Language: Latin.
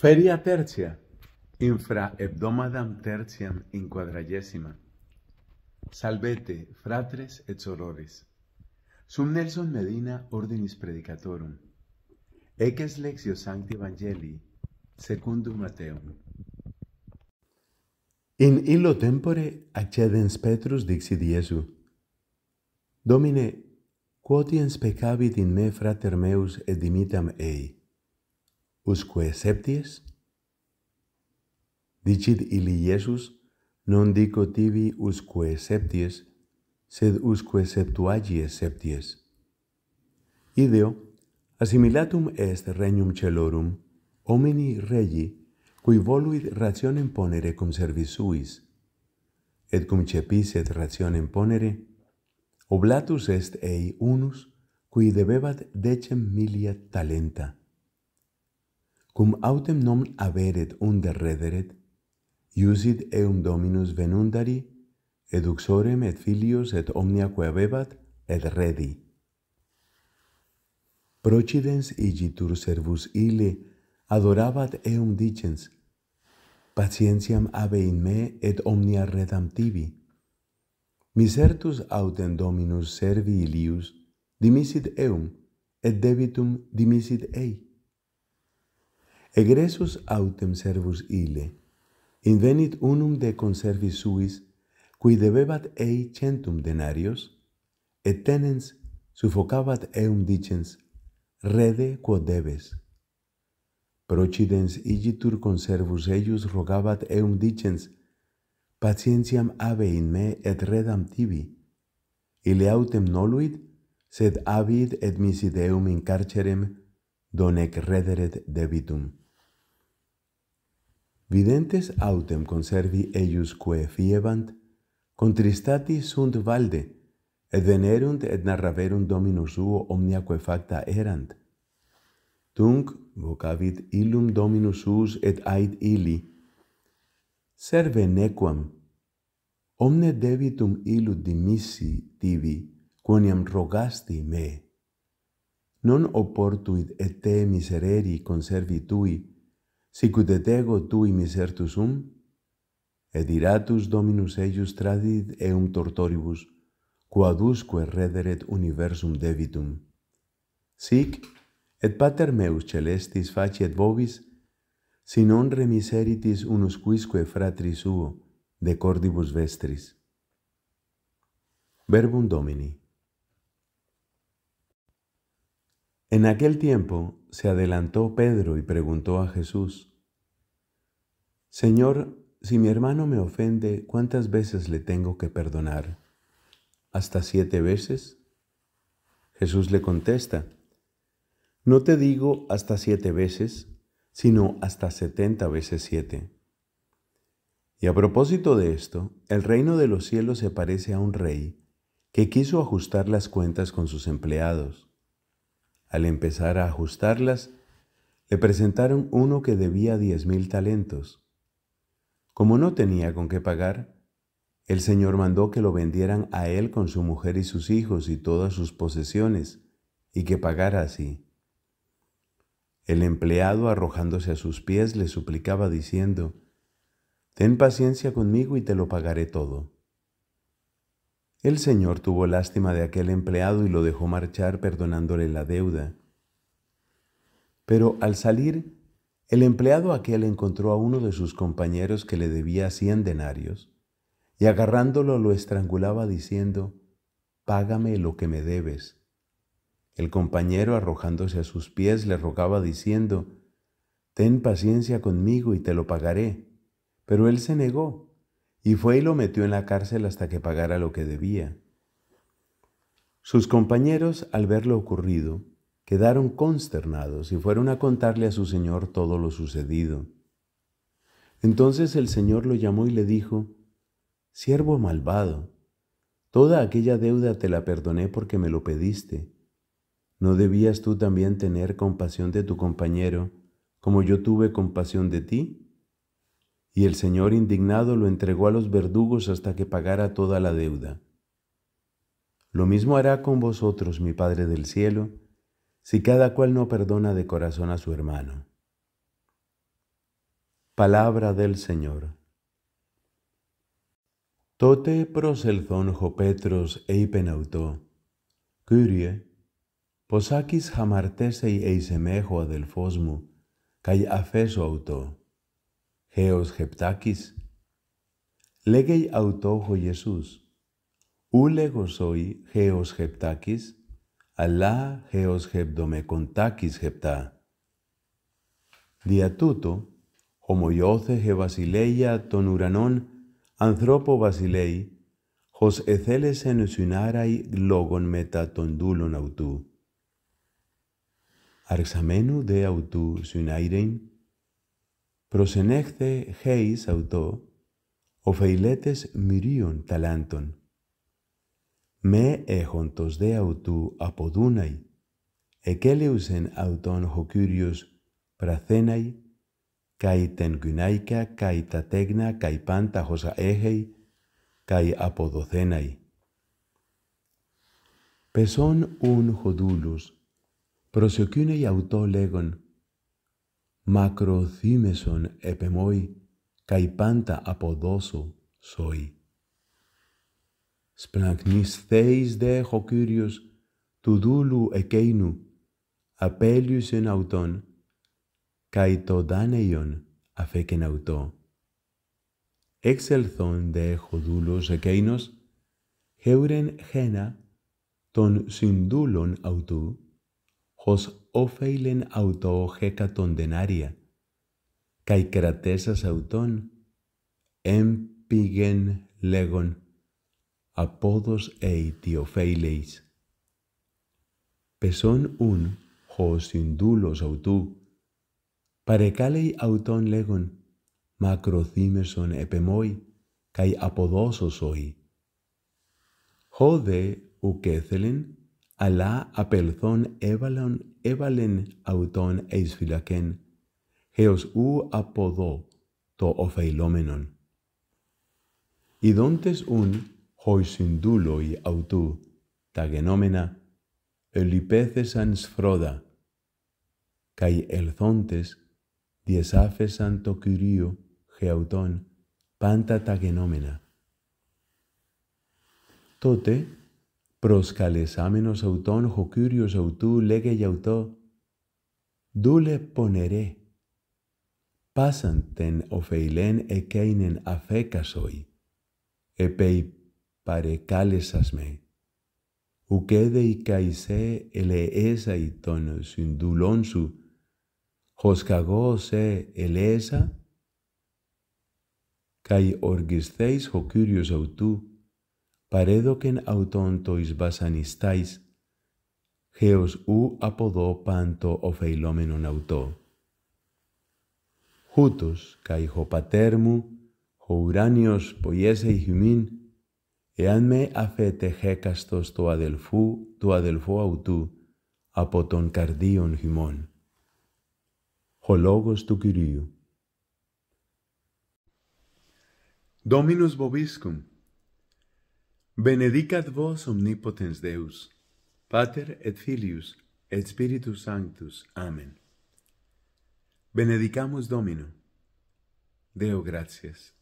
Feria tertia, infra hebdomadam tertiam in quadragesima. Salvete, fratres et sorores. Sum Nelson Medina ordinis predicatorum. Eces lexio sancti evangelii, secundum Mateum. In illo tempore accedens Petrus dixi Iesu. Domine, quotiens peccavit in me frater meus et dimitam ei usque septies? Dicit ili Iesus, non dico tibi usque septies, sed usque septuagie septies. Ideo, assimilatum est regnum celorum, homini regi, cui voluit rationem ponere cum servis suis, et cum cepiset rationem ponere, oblatus est ei unus, cui debebat decem milia talenta cum autem nom averet unde rederet, iusit eum dominus venundari, ed uxorem et filios et omnia quae habebat, et redi. Procidens igitur servus ile, adorabat eum dicens, patientiam ave in me et omnia redam tibi. Misertus autem dominus servi ilius, dimisit eum, et debitum dimisit ei. Egressus autem servus ile, in venit unum de conservis suis, cui debebat ei centum denarios, et tenens suffocabat eum dicens, rede quo debes. Procidens igitur conservus eius rogabat eum dicens, patientiam ave in me et redam tibi, ile autem noluit, sed avid et misideum in carcerem, donec rederet debitum. Videntes autem conservi eius quae fiebant, contristati sunt valde, et venerunt et narraverunt dominus suo omnia quae facta erant. Tunc vocavit illum dominus suus et ait ili, serve nequam, omne debitum illud dimissi tibi, quoniam rogasti me. Non oportuit et te misereri conservi tui, sicut et ego tu misertus um, et iratus dominus eius tradit eum tortoribus quod usque rederet universum debitum sic et pater meus celestis faciet vobis si honre remiseritis unus quisque fratris suo de cordibus vestris verbum domini En aquel tiempo se adelantó Pedro y preguntó a Jesús: Señor, si mi hermano me ofende, ¿cuántas veces le tengo que perdonar? ¿Hasta siete veces? Jesús le contesta, no te digo hasta siete veces, sino hasta setenta veces siete. Y a propósito de esto, el reino de los cielos se parece a un rey que quiso ajustar las cuentas con sus empleados. Al empezar a ajustarlas, le presentaron uno que debía diez mil talentos. Como no tenía con qué pagar, el Señor mandó que lo vendieran a él con su mujer y sus hijos y todas sus posesiones, y que pagara así. El empleado, arrojándose a sus pies, le suplicaba diciendo, Ten paciencia conmigo y te lo pagaré todo. El Señor tuvo lástima de aquel empleado y lo dejó marchar perdonándole la deuda. Pero al salir, el empleado aquel encontró a uno de sus compañeros que le debía cien denarios, y agarrándolo lo estrangulaba diciendo, Págame lo que me debes. El compañero arrojándose a sus pies le rogaba diciendo, Ten paciencia conmigo y te lo pagaré. Pero él se negó, y fue y lo metió en la cárcel hasta que pagara lo que debía. Sus compañeros, al ver lo ocurrido, quedaron consternados y fueron a contarle a su señor todo lo sucedido. Entonces el señor lo llamó y le dijo, Siervo malvado, toda aquella deuda te la perdoné porque me lo pediste. ¿No debías tú también tener compasión de tu compañero, como yo tuve compasión de ti? Y el Señor indignado lo entregó a los verdugos hasta que pagara toda la deuda. Lo mismo hará con vosotros mi Padre del cielo, si cada cual no perdona de corazón a su hermano. Palabra del Señor. Tote Petros Petros eipenauto, curie, posakis hamartesei eisemejo adelfosmu, kai afeso auto, geos heptakis, legei autojo Jesús, ulego soy geos heptakis, αλλά χέος κοντάκης χεπτά. Δια τούτο, η βασιλεία των ουρανών, ανθρώπο βασιλέη, χως εθέλεσεν συνάραϊ λόγων μετά των δούλων αυτού. Αρξαμένου δε αυτού συνάειρεν, προσενέχθε χέης αυτό, οφειλέτες μυρίων ταλάντων με έχοντος δε αυτού αποδούναί, εκέλεουσεν αυτόν ο Κύριος πραθέναί, καί τεν γυναίκα, καί τα τέγνα, καί πάντα χωσα έχει, καί αποδοθέναί. Πεσόν ουν χωδούλους, προσεκύνει αυτό λέγον, μακροθύμεσον επεμόι, καί πάντα αποδώσω σοι. Σπλαγνισθείς θέης δέχ ο Κύριος του δούλου εκείνου, απέλιουσεν αυτόν, καί το δάνειον αφέκεν αυτό. Εξελθόν δέχ ο δούλος εκείνος, χεύρεν χένα των εν αυτον, και το δανειον αφεκεν αυτο εξελθον δε ο δουλος εκεινος χευρεν χενα των λέγον apodos e ofeiles. Peson un hosindulos autú, parecalei auton legon, macrocimeson epemoi, cae apodosos soy Jode u alá apelzón evalon evalen auton eisfilaken, geos u apodo to ofeilómenon. dontes un οι συντούλοι αυτού τα γενόμενα, ελυπέθεσαν σφρόδα, καί ελθόντες διεσάφεσαν το Κυρίο χεαυτόν πάντα τα γενόμενα. Τότε προσκαλεσάμενος αυτόν ο Κύριος αυτού λέγε για αυτό «Δούλε πονερέ, πάσαν τεν οφειλέν εκείνεν αφέκασοι, επέι pare calesas me ucedei quede i caise el esa i tono sin se el esa kai orgisteis ho curios autu paredoken ken auton tois basanistais heos u apodo panto o feilomeno nauto hutus kai ho patermu ho uranios poiese i humin me αφετεχέκαστος το αδελφού tu tu αυτού autu, τον καρδίον cardion Ο λόγος tu Κυρίου. Dominus vobiscum. Benedicat vos omnipotens Deus, Pater et Filius et Spiritus Sanctus. Amen. Benedicamos Domino. Deo gracias.